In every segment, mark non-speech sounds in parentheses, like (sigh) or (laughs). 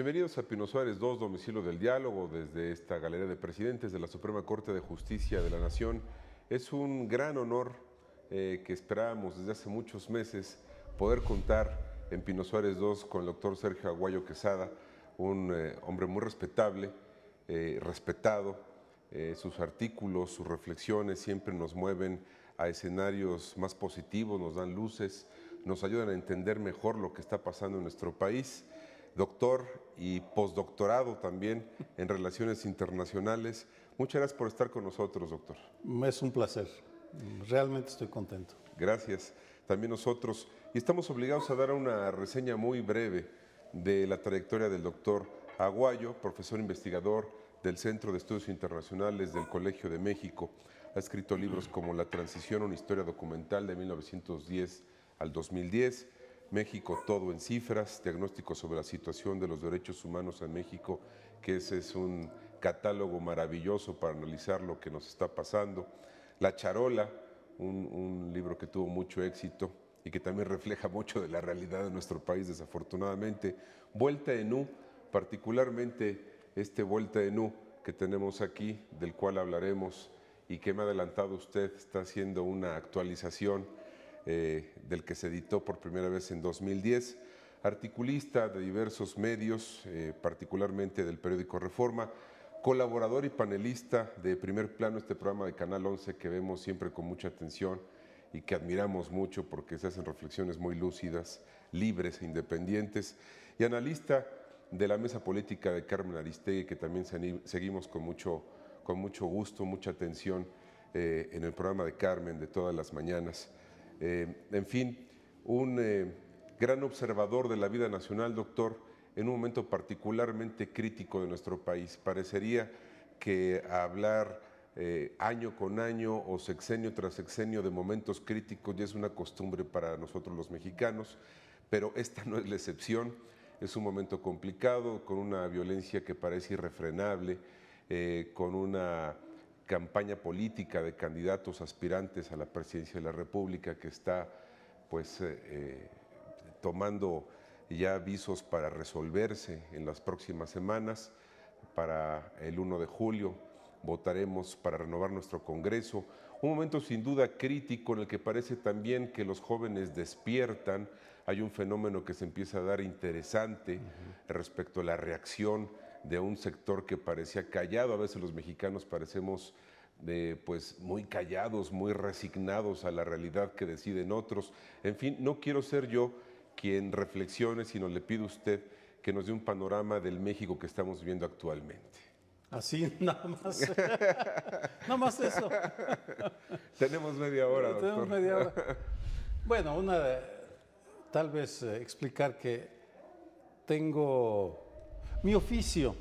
Bienvenidos a Pino Suárez 2, domicilio del diálogo, desde esta galería de presidentes de la Suprema Corte de Justicia de la Nación. Es un gran honor eh, que esperábamos desde hace muchos meses poder contar en Pino Suárez 2 con el doctor Sergio Aguayo Quesada, un eh, hombre muy respetable, eh, respetado. sus artículos, sus reflexiones siempre nos mueven a escenarios más positivos, nos dan luces, nos ayudan a entender mejor lo que está pasando en nuestro país doctor y postdoctorado también en relaciones internacionales. Muchas gracias por estar con nosotros, doctor. Es un placer. Realmente estoy contento. Gracias. También nosotros. Y estamos obligados a dar una reseña muy breve de la trayectoria del doctor Aguayo, profesor investigador del Centro de Estudios Internacionales del Colegio de México. Ha escrito libros como La Transición, una historia documental de 1910 al 2010 México todo en cifras, diagnóstico sobre la situación de los derechos humanos en México, que ese es un catálogo maravilloso para analizar lo que nos está pasando. La Charola, un, libro que tuvo mucho éxito y que también refleja mucho de la realidad de nuestro país, desafortunadamente. Vuelta en U, particularmente este Vuelta en U que tenemos aquí, del cual hablaremos y que me ha adelantado usted, está haciendo una actualización eh, del que se editó por primera vez en 2010, articulista de diversos medios, eh, particularmente del periódico Reforma, colaborador y panelista de primer plano este programa de Canal 11 que vemos siempre con mucha atención y que admiramos mucho porque se hacen reflexiones muy lúcidas, libres e independientes, y analista de la mesa política de Carmen Aristegui, que también seguimos con mucho, con mucho gusto, mucha atención eh, en el programa de Carmen de todas las mañanas. Eh, en fin, un eh, gran observador de la vida nacional, doctor, en un momento particularmente crítico de nuestro país. Parecería que hablar eh, año con año o sexenio tras sexenio de momentos críticos ya es una costumbre para nosotros los mexicanos, pero esta no es la excepción. Es un momento complicado, con una violencia que parece irrefrenable, con una campaña política de candidatos aspirantes a la presidencia de la República que está pues eh, eh, tomando ya avisos para resolverse en las próximas semanas. Para el 1 de julio votaremos para renovar nuestro Congreso. Un momento sin duda crítico en el que parece también que los jóvenes despiertan. Hay un fenómeno que se empieza a dar interesante respecto a la reacción de un sector que parecía callado. A veces los mexicanos parecemos eh, pues muy callados, muy resignados a la realidad que deciden otros. En fin, no quiero ser yo quien reflexione, sino le pido a usted que nos dé un panorama del México que estamos viviendo actualmente. Así, (laughs) nada más. nada más eso. (laughs) Tenemos media hora. Doctor. Tenemos media hora. (laughs) Bueno, una, tal vez eh, explicar que tengo mi oficio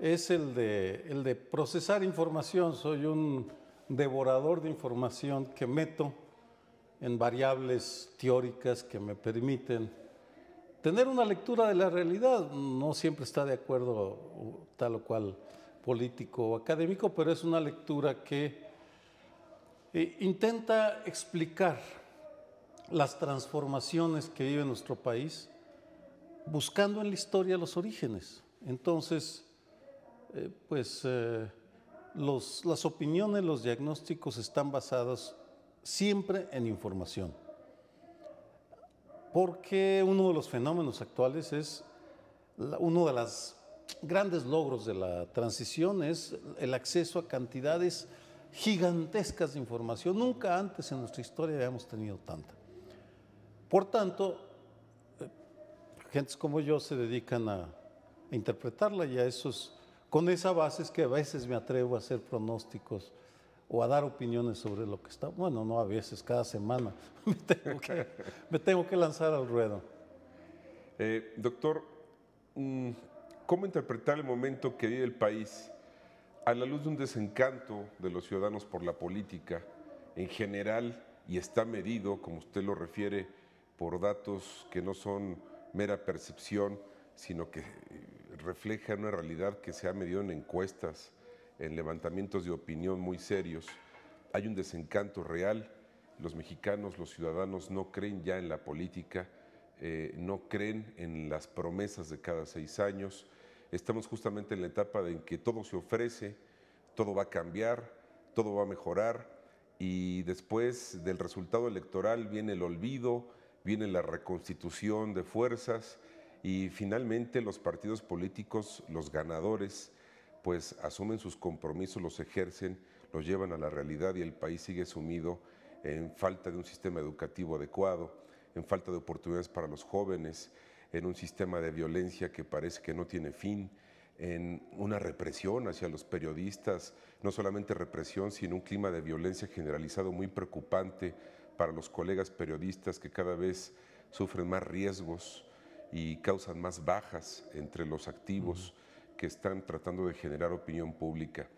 es el de, procesar información. Soy un devorador de información que meto en variables teóricas que me permiten tener una lectura de la realidad. No siempre está de acuerdo tal o cual político o académico, pero es una lectura que eh, intenta explicar las transformaciones que vive nuestro país buscando en la historia los orígenes. Entonces, eh, pues eh, las opiniones, los diagnósticos están basados siempre en información. Porque uno de los fenómenos actuales es, uno de los grandes logros de la transición es el acceso a cantidades gigantescas de información. Nunca antes en nuestra historia habíamos tenido tanta. Por tanto, gentes como yo se dedican a, interpretarla y a esos, con esa base es que a veces me atrevo a hacer pronósticos o a dar opiniones sobre lo que está. Bueno, no a veces, cada semana (laughs) me tengo que, lanzar al ruedo. Eh, doctor, mm, ¿cómo interpretar el momento que vive el país a la luz de un desencanto de los ciudadanos por la política en general y está medido, como usted lo refiere, por datos que no son mera percepción, sino que eh, refleja una realidad que se ha medido en encuestas, en levantamientos de opinión muy serios. Hay un desencanto real, los mexicanos, los ciudadanos no creen ya en la política, eh, no creen en las promesas de cada seis años. Estamos justamente en la etapa en que todo se ofrece, todo va a cambiar, todo va a mejorar y después del resultado electoral viene el olvido, viene la reconstitución de fuerzas y finalmente los partidos políticos, los ganadores, pues asumen sus compromisos, los ejercen, los llevan a la realidad y el país sigue sumido en falta de un sistema educativo adecuado, en falta de oportunidades para los jóvenes, en un sistema de violencia que parece que no tiene fin, en una represión hacia los periodistas, no solamente represión, sino un clima de violencia generalizado muy preocupante para los colegas periodistas que cada vez sufren más riesgos y causan más bajas entre los activos que están tratando de generar opinión pública.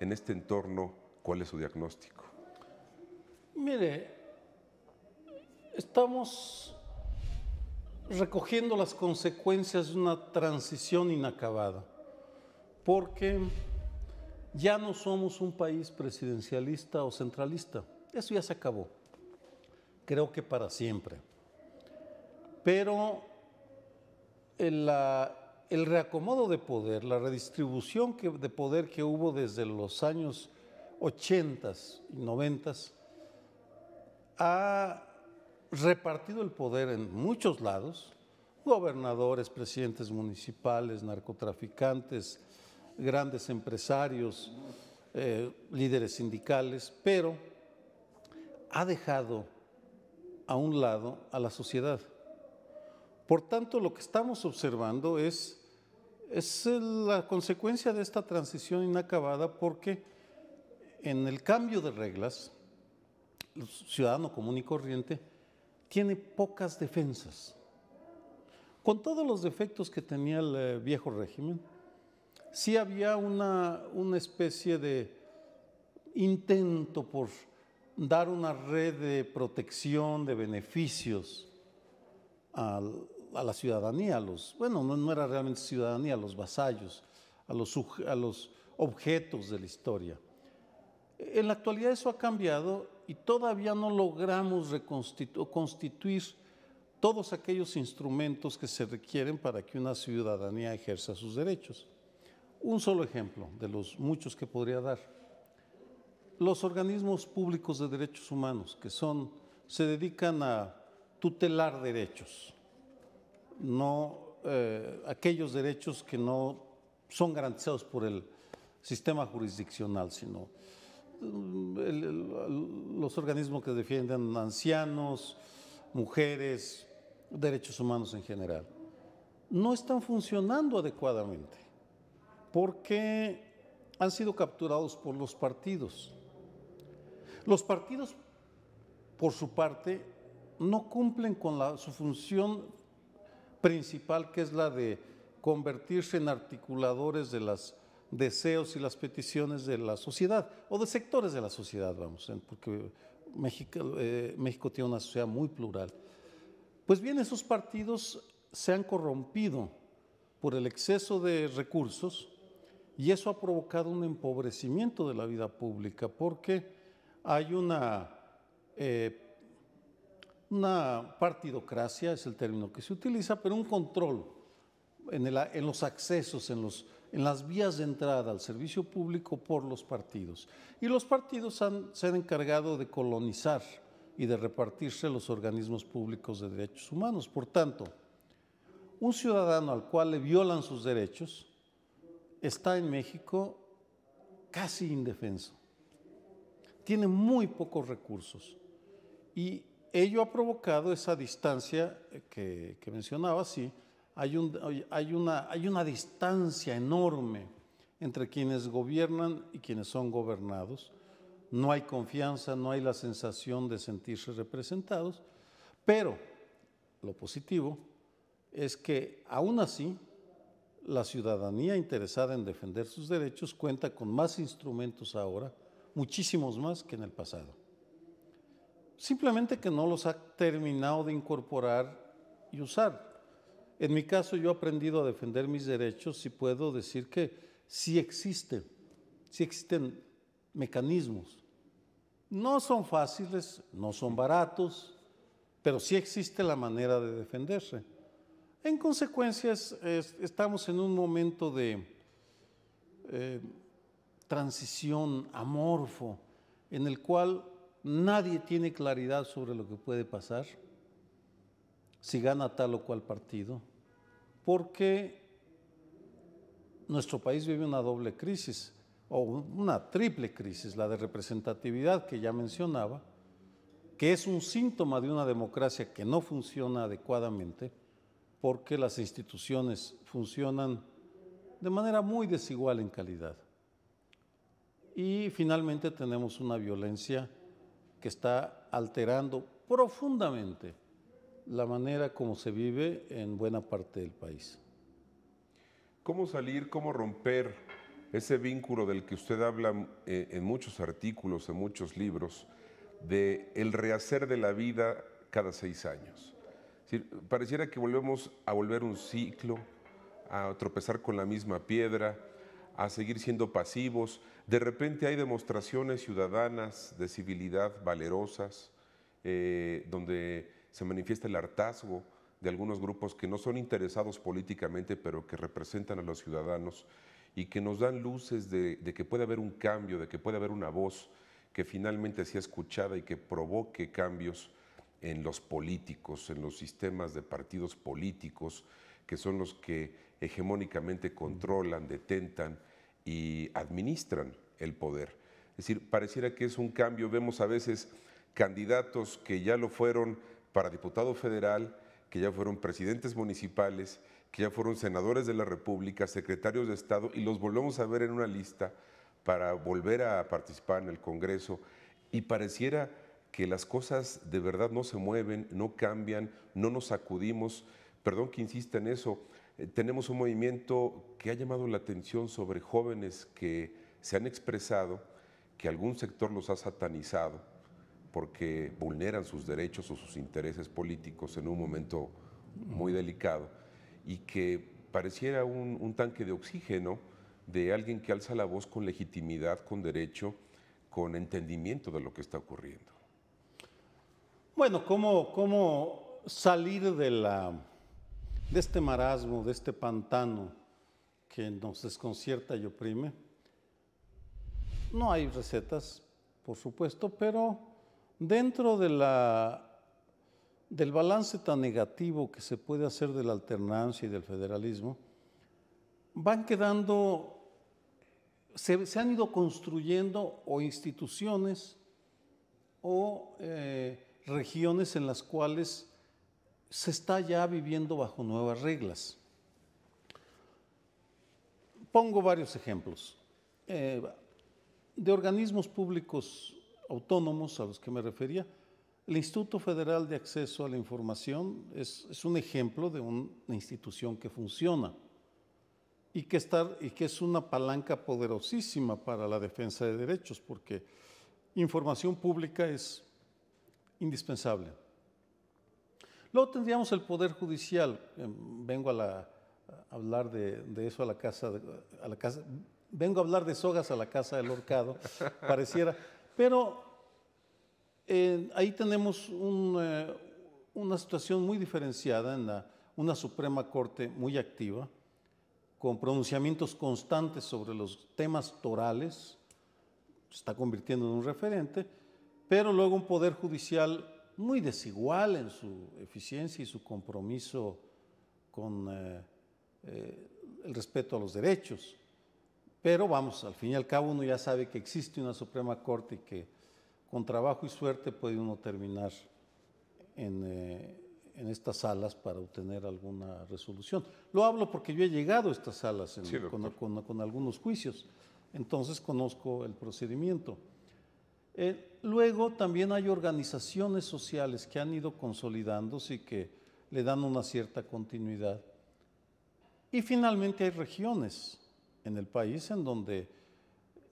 En este entorno, ¿cuál es su diagnóstico? Mire, estamos recogiendo las consecuencias de una transición inacabada, porque ya no somos un país presidencialista o centralista, eso ya se acabó creo que para siempre. Pero el, reacomodo de poder, la redistribución de poder que hubo desde los años 80 y 90 ha repartido el poder en muchos lados, gobernadores, presidentes municipales, narcotraficantes, grandes empresarios, eh, líderes sindicales, pero ha dejado a un lado a la sociedad. Por tanto, lo que estamos observando es, es la consecuencia de esta transición inacabada porque en el cambio de reglas, el ciudadano común y corriente tiene pocas defensas. Con todos los defectos que tenía el eh, viejo régimen, sí había una, una especie de intento por dar una red de protección, de beneficios a, la ciudadanía, a los, bueno, no, era realmente ciudadanía, a los vasallos, a los, objetos de la historia. En la actualidad eso ha cambiado y todavía no logramos reconstituir constituir todos aquellos instrumentos que se requieren para que una ciudadanía ejerza sus derechos. Un solo ejemplo de los muchos que podría dar los organismos públicos de derechos humanos, que son, se dedican a tutelar derechos, no eh, aquellos derechos que no son garantizados por el sistema jurisdiccional, sino mm, los organismos que defienden ancianos, mujeres, derechos humanos en general. No están funcionando adecuadamente porque han sido capturados por los partidos los partidos, por su parte, no cumplen con su función principal, que es la de convertirse en articuladores de los deseos y las peticiones de la sociedad, o de sectores de la sociedad, vamos, porque México, eh, México tiene una sociedad muy plural. Pues bien, esos partidos se han corrompido por el exceso de recursos y eso ha provocado un empobrecimiento de la vida pública, porque hay eh, una, partidocracia, es el término que se utiliza, pero un control en, los accesos, en, los, en, las vías de entrada al servicio público por los partidos. Y los partidos han, se han encargado de colonizar y de repartirse los organismos públicos de derechos humanos. Por tanto, un ciudadano al cual le violan sus derechos está en México casi indefenso tiene muy pocos recursos. Y ello ha provocado esa distancia eh, que, mencionaba, sí, hay, una, hay una distancia enorme entre quienes gobiernan y quienes son gobernados. No hay confianza, no hay la sensación de sentirse representados, pero lo positivo es que aún así la ciudadanía interesada en defender sus derechos cuenta con más instrumentos ahora muchísimos más que en el pasado. Simplemente que no los ha terminado de incorporar y usar. En mi caso yo he aprendido a defender mis derechos y puedo decir que sí existen, sí existen mecanismos. No son fáciles, no son baratos, pero sí existe la manera de defenderse. En consecuencia, estamos en un momento de... Eh, transición amorfo en el cual nadie tiene claridad sobre lo que puede pasar si gana tal o cual partido, porque nuestro país vive una doble crisis o una triple crisis, la de representatividad que ya mencionaba, que es un síntoma de una democracia que no funciona adecuadamente, porque las instituciones funcionan de manera muy desigual en calidad. Y finalmente tenemos una violencia que está alterando profundamente la manera como se vive en buena parte del país. ¿Cómo salir, cómo romper ese vínculo del que usted habla eh, en muchos artículos, en muchos libros, de el rehacer de la vida cada seis años? pareciera que volvemos a volver un ciclo, a tropezar con la misma piedra, a seguir siendo pasivos. De repente hay demostraciones ciudadanas de civilidad valerosas, eh, donde se manifiesta el hartazgo de algunos grupos que no son interesados políticamente, pero que representan a los ciudadanos y que nos dan luces de, de que puede haber un cambio, de que puede haber una voz que finalmente sea escuchada y que provoque cambios en los políticos, en los sistemas de partidos políticos, que son los que hegemónicamente controlan, detentan y administran el poder. Es decir, pareciera que es un cambio. Vemos a veces candidatos que ya lo fueron para diputado federal, que ya fueron presidentes municipales, que ya fueron senadores de la República, secretarios de Estado, y los volvemos a ver en una lista para volver a participar en el Congreso. Y pareciera que las cosas de verdad no se mueven, no cambian, no nos sacudimos. Perdón que insista en eso, eh, tenemos un movimiento que ha llamado la atención sobre jóvenes que se han expresado, que algún sector los ha satanizado porque vulneran sus derechos o sus intereses políticos en un momento muy delicado y que pareciera un, tanque de oxígeno de alguien que alza la voz con legitimidad, con derecho, con entendimiento de lo que está ocurriendo. Bueno, ¿cómo, cómo salir de la de este marasmo, de este pantano que nos desconcierta y oprime. No hay recetas, por supuesto, pero dentro de la, del balance tan negativo que se puede hacer de la alternancia y del federalismo, van quedando, se, han ido construyendo o instituciones o eh, regiones en las cuales se está ya viviendo bajo nuevas reglas. Pongo varios ejemplos. Eh, de organismos públicos autónomos a los que me refería, el Instituto Federal de Acceso a la Información es, un ejemplo de una institución que funciona y que es una palanca poderosísima para la defensa de derechos, porque información pública es indispensable. Luego tendríamos el Poder Judicial. Em, vengo a, hablar de, eso a la casa, vengo a hablar de sogas a la casa del horcado, (laughs) pareciera. Pero ahí tenemos eh, una situación muy diferenciada en una Suprema Corte muy activa, con pronunciamientos constantes sobre los temas torales, se está convirtiendo en un referente, pero luego un Poder Judicial muy desigual en su eficiencia y su compromiso con eh, eh, el respeto a los derechos. Pero vamos, al fin y al cabo uno ya sabe que existe una Suprema Corte y que con trabajo y suerte puede uno terminar en, eh, en estas salas para obtener alguna resolución. Lo hablo porque yo he llegado a estas salas con, con, con, algunos juicios, entonces conozco el procedimiento. Eh, luego también hay organizaciones sociales que han ido consolidándose y que le dan una cierta continuidad. Y finalmente hay regiones en el país en donde,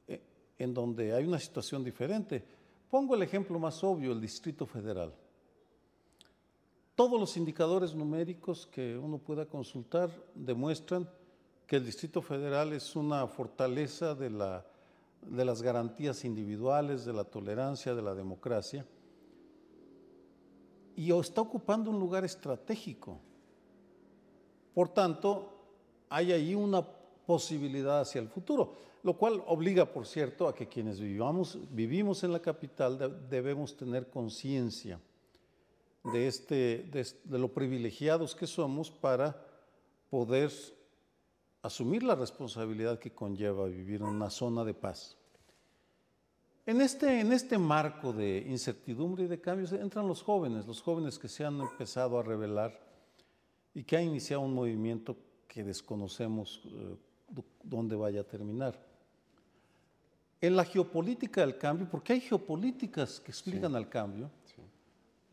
eh, en donde hay una situación diferente. Pongo el ejemplo más obvio, el Distrito Federal. Todos los indicadores numéricos que uno pueda consultar demuestran que el Distrito Federal es una fortaleza de la de las garantías individuales, de la tolerancia, de la democracia, y está ocupando un lugar estratégico. Por tanto, hay ahí una posibilidad hacia el futuro, lo cual obliga, por cierto, a que quienes vivamos, vivimos en la capital debemos tener conciencia de, este, de lo privilegiados que somos para poder asumir la responsabilidad que conlleva vivir en una zona de paz. En este, en este marco de incertidumbre y de cambios entran los jóvenes, los jóvenes que se han empezado a revelar y que ha iniciado un movimiento que desconocemos eh, dónde vaya a terminar. En la geopolítica del cambio, porque hay geopolíticas que explican al cambio,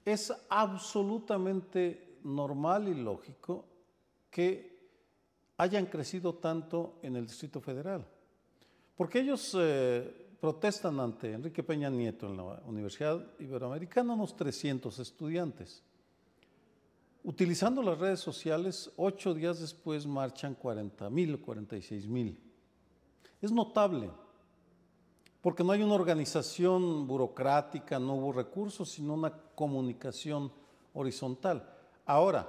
es absolutamente normal y lógico que hayan crecido tanto en el Distrito Federal. Porque ellos eh, protestan ante Enrique Peña Nieto en la Universidad Iberoamericana, unos 300 estudiantes. Utilizando las redes sociales, ocho días después marchan 40 mil o 46 mil. Es notable, porque no hay una organización burocrática, no hubo recursos, sino una comunicación horizontal. Ahora,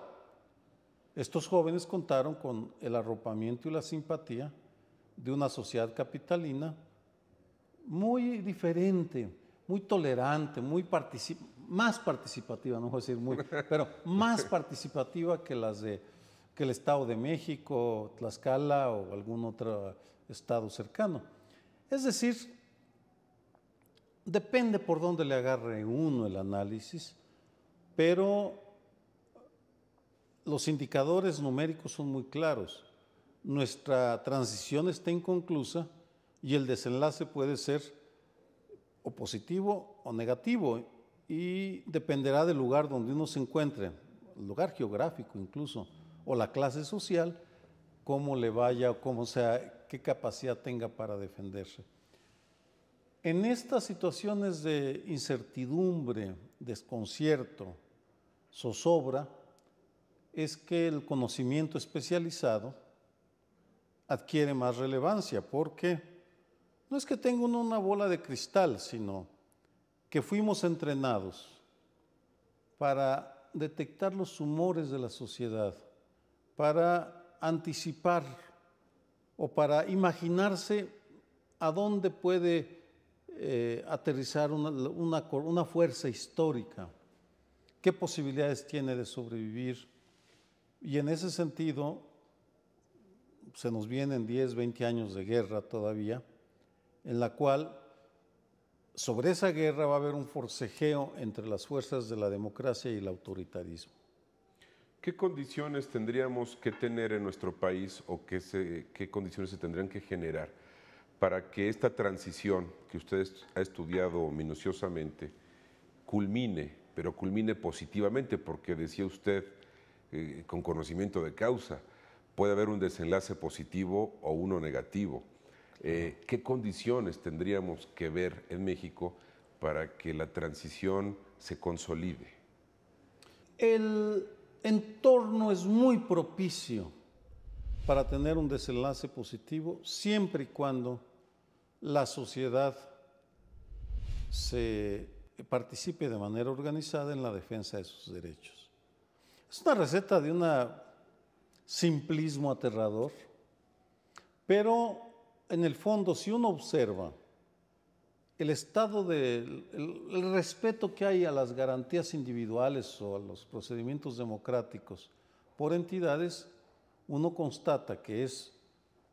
estos jóvenes contaron con el arropamiento y la simpatía de una sociedad capitalina muy diferente, muy tolerante, muy más participativa, no voy a decir muy, (laughs) pero más participativa que las de que el Estado de México, Tlaxcala o algún otro estado cercano. Es decir, depende por dónde le agarre uno el análisis, pero los indicadores numéricos son muy claros. Nuestra transición está inconclusa y el desenlace puede ser o positivo o negativo y dependerá del lugar donde uno se encuentre, el lugar geográfico incluso, o la clase social, cómo le vaya o cómo sea, qué capacidad tenga para defenderse. En estas situaciones de incertidumbre, desconcierto, zozobra, es que el conocimiento especializado adquiere más relevancia, porque no es que tenga una bola de cristal, sino que fuimos entrenados para detectar los humores de la sociedad, para anticipar o para imaginarse a dónde puede eh, aterrizar una, una fuerza histórica, qué posibilidades tiene de sobrevivir y en ese sentido, se nos vienen 10, 20 años de guerra todavía, en la cual sobre esa guerra va a haber un forcejeo entre las fuerzas de la democracia y el autoritarismo. ¿Qué condiciones tendríamos que tener en nuestro país o qué, condiciones se tendrían que generar para que esta transición que usted ha estudiado minuciosamente culmine, pero culmine positivamente, porque decía usted, eh, con conocimiento de causa. Puede haber un desenlace positivo o uno negativo. Eh, ¿Qué condiciones tendríamos que ver en México para que la transición se consolide? El entorno es muy propicio para tener un desenlace positivo siempre y cuando la sociedad se participe de manera organizada en la defensa de sus derechos. Es una receta de un simplismo aterrador, pero en el fondo, si uno observa el estado de, el, respeto que hay a las garantías individuales o a los procedimientos democráticos por entidades, uno constata que es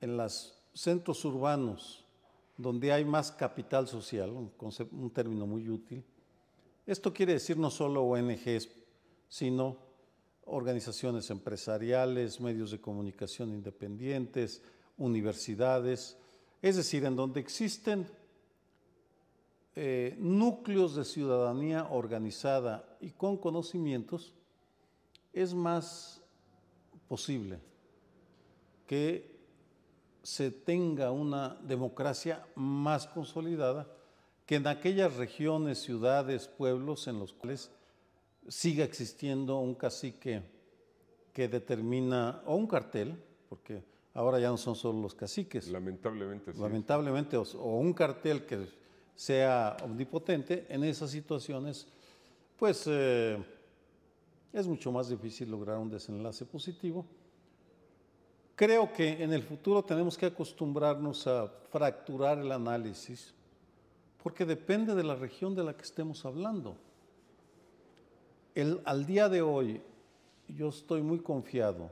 en los centros urbanos donde hay más capital social, un, un término muy útil. Esto quiere decir no solo ONGs, sino organizaciones empresariales, medios de comunicación independientes, universidades, es decir, en donde existen eh, núcleos de ciudadanía organizada y con conocimientos, es más posible que se tenga una democracia más consolidada que en aquellas regiones, ciudades, pueblos en los cuales siga existiendo un cacique que determina, o un cartel, porque ahora ya no son solo los caciques. Lamentablemente, sí. Lamentablemente, o, un cartel que sea omnipotente, en esas situaciones, pues eh, es mucho más difícil lograr un desenlace positivo. Creo que en el futuro tenemos que acostumbrarnos a fracturar el análisis, porque depende de la región de la que estemos hablando al día de hoy, yo estoy muy confiado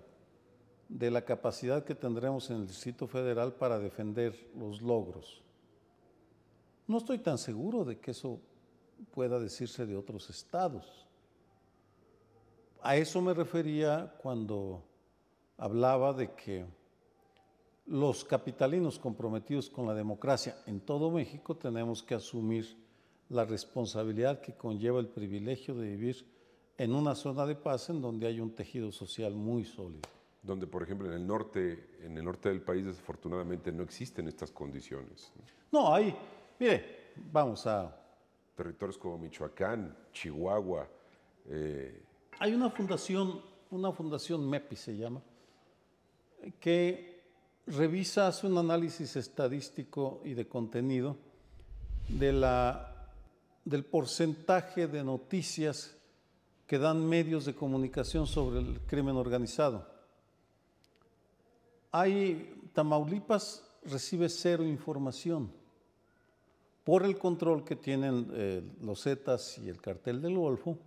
de la capacidad que tendremos en el Distrito Federal para defender los logros. No estoy tan seguro de que eso pueda decirse de otros estados. A eso me refería cuando hablaba de que los capitalinos comprometidos con la democracia en todo México tenemos que asumir la responsabilidad que conlleva el privilegio de vivir en una zona de paz en donde hay un tejido social muy sólido. Donde, por ejemplo, en el norte, en el norte del país, desafortunadamente, no existen estas condiciones. No, hay, mire, vamos a... Territorios como Michoacán, Chihuahua. Eh, hay una fundación, una fundación MEPI se llama, que revisa, hace un análisis estadístico y de contenido de la, del porcentaje de noticias que dan medios de comunicación sobre el crimen organizado. Hay, Tamaulipas recibe cero información por el control que tienen eh, los Zetas y el cartel del Golfo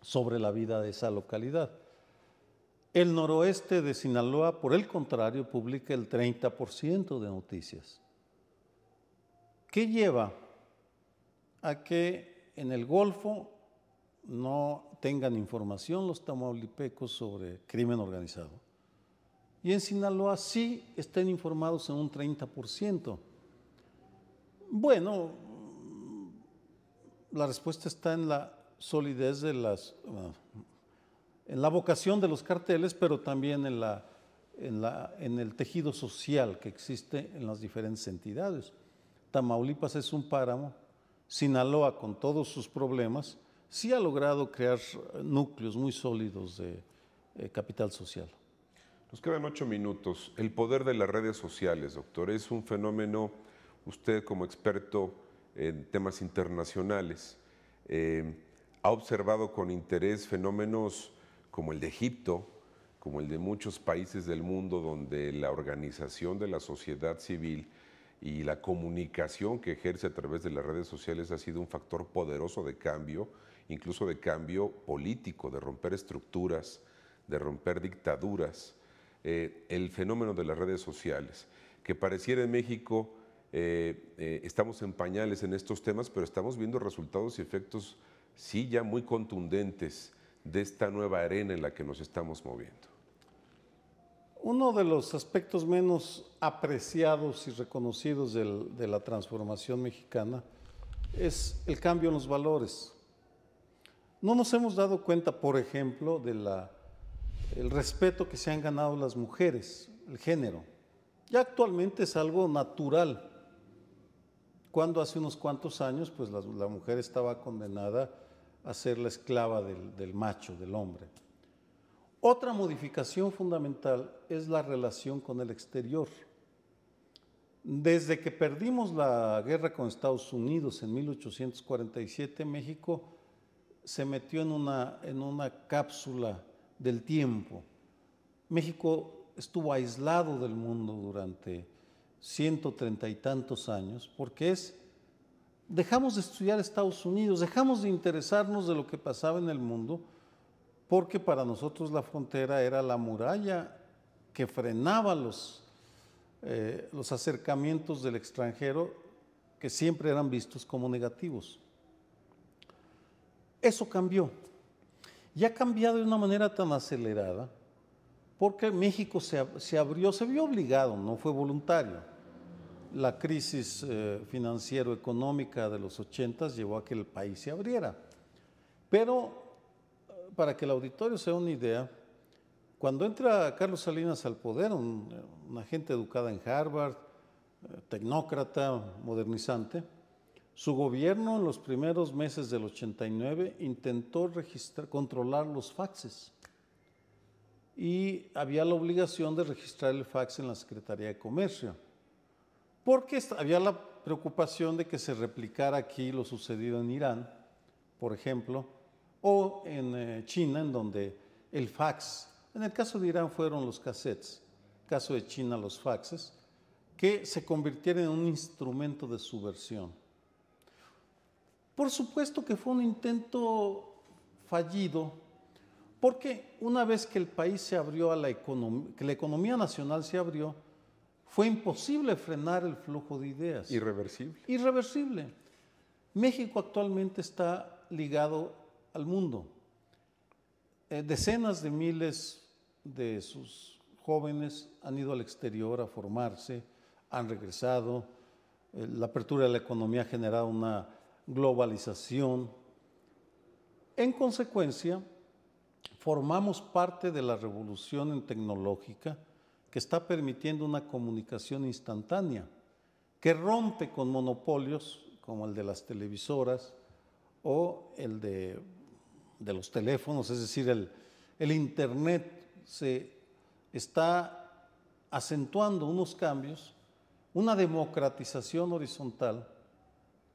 sobre la vida de esa localidad. El noroeste de Sinaloa, por el contrario, publica el 30% de noticias. ¿Qué lleva a que en el Golfo no tengan información los tamaulipecos sobre crimen organizado. Y en Sinaloa sí estén informados en un 30%. Bueno, mm, la respuesta está en la solidez de las, ah, en la vocación de los carteles, pero también en, en el tejido social que existe en las diferentes entidades. Tamaulipas es un páramo, Sinaloa con todos sus problemas, sí ha logrado crear núcleos muy sólidos de eh, capital social. Nos quedan ocho minutos. El poder de las redes sociales, doctor, es un fenómeno, usted como experto en temas internacionales, eh, ha observado con interés fenómenos como el de Egipto, como el de muchos países del mundo donde la organización de la sociedad civil y la comunicación que ejerce a través de las redes sociales ha sido un factor poderoso de cambio incluso de cambio político, de romper estructuras, de romper dictaduras, eh, el fenómeno de las redes sociales, que pareciera en México eh, eh, estamos en pañales en estos temas, pero estamos viendo resultados y efectos sí ya muy contundentes de esta nueva arena en la que nos estamos moviendo. Uno de los aspectos menos apreciados y reconocidos de la transformación mexicana es el cambio en los valores. No nos hemos dado cuenta, por ejemplo, del respeto que se han ganado las mujeres, el género. Ya actualmente es algo natural. Cuando hace unos cuantos años, pues la, mujer estaba condenada a ser la esclava del, del macho, del hombre. Otra modificación fundamental es la relación con el exterior. Desde que perdimos la guerra con Estados Unidos en 1847, México se metió en una, en una cápsula del tiempo. México estuvo aislado del mundo durante ciento treinta y tantos años, porque es, dejamos de estudiar Estados Unidos, dejamos de interesarnos de lo que pasaba en el mundo, porque para nosotros la frontera era la muralla que frenaba los, eh, los acercamientos del extranjero, que siempre eran vistos como negativos. Eso cambió. Y ha cambiado de una manera tan acelerada porque México se, abrió, se vio obligado, no fue voluntario. La crisis eh, financiero-económica de los 80 llevó a que el país se abriera. Pero eh, para que el auditorio sea una idea, cuando entra Carlos Salinas al poder, un, eh, una gente educada en Harvard, tecnócrata, modernizante, su gobierno en los primeros meses del 89 intentó controlar los faxes y había la obligación de registrar el fax en la Secretaría de Comercio, porque había la preocupación de que se replicara aquí lo sucedido en Irán, por ejemplo, o en eh, China, en donde el fax, en el caso de Irán fueron los cassettes, en el caso de China los faxes, que se convirtieron en un instrumento de subversión. Por supuesto que fue un intento fallido, porque una vez que el país se abrió a la economía, que la economía nacional se abrió, fue imposible frenar el flujo de ideas. Irreversible. Irreversible. México actualmente está ligado al mundo. Eh, decenas de miles de sus jóvenes han ido al exterior a formarse, han regresado. Eh, la apertura de la economía ha generado una globalización. En consecuencia, formamos parte de la revolución tecnológica que está permitiendo una comunicación instantánea, que rompe con monopolios como el de las televisoras o el de, los teléfonos, es decir, el, el Internet se está acentuando unos cambios, una democratización horizontal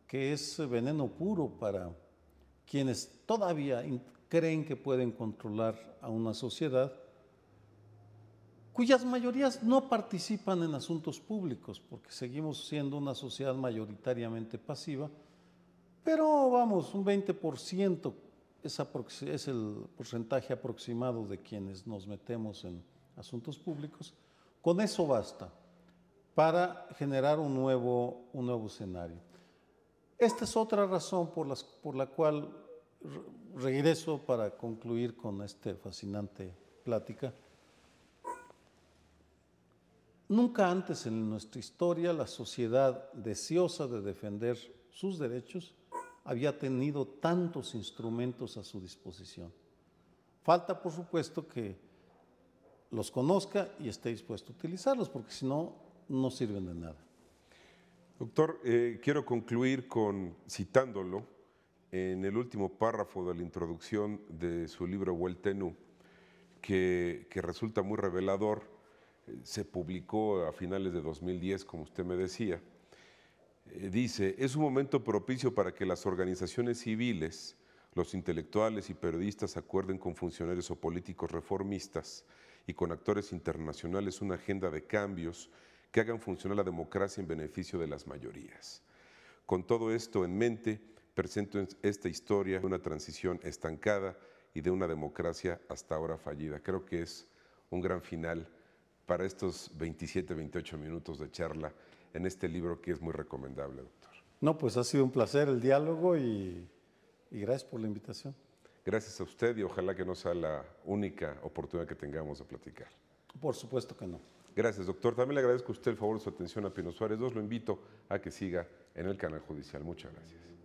que es veneno puro para quienes todavía creen que pueden controlar a una sociedad cuyas mayorías no participan en asuntos públicos, porque seguimos siendo una sociedad mayoritariamente pasiva, pero vamos, un 20% es, es el porcentaje aproximado de quienes nos metemos en asuntos públicos. Con eso basta para generar un nuevo, un nuevo escenario. Esta es otra razón por, por la cual regreso para concluir con esta fascinante plática. Nunca antes en nuestra historia la sociedad deseosa de defender sus derechos había tenido tantos instrumentos a su disposición. Falta, por supuesto, que los conozca y esté dispuesto a utilizarlos, porque si no, no sirven de nada. Doctor, eh, quiero concluir con citándolo en el último párrafo de la introducción de su libro Hueltenú, que, resulta muy revelador. Eh, se publicó a finales de 2010, como usted me decía. Eh, dice, es un momento propicio para que las organizaciones civiles, los intelectuales y periodistas acuerden con funcionarios o políticos reformistas y con actores internacionales una agenda de cambios que hagan funcionar la democracia en beneficio de las mayorías. Con todo esto en mente, presento esta historia de una transición estancada y de una democracia hasta ahora fallida. Creo que es un gran final para estos 27, 28 minutos de charla en este libro que es muy recomendable, doctor. No, pues ha sido un placer el diálogo y, gracias por la invitación. Gracias a usted y ojalá que no sea la única oportunidad que tengamos de platicar. Por supuesto que no. Gracias, doctor. También le agradezco a usted el favor de su atención a Pino Suárez Dos Lo invito a que siga en el canal judicial. Muchas gracias.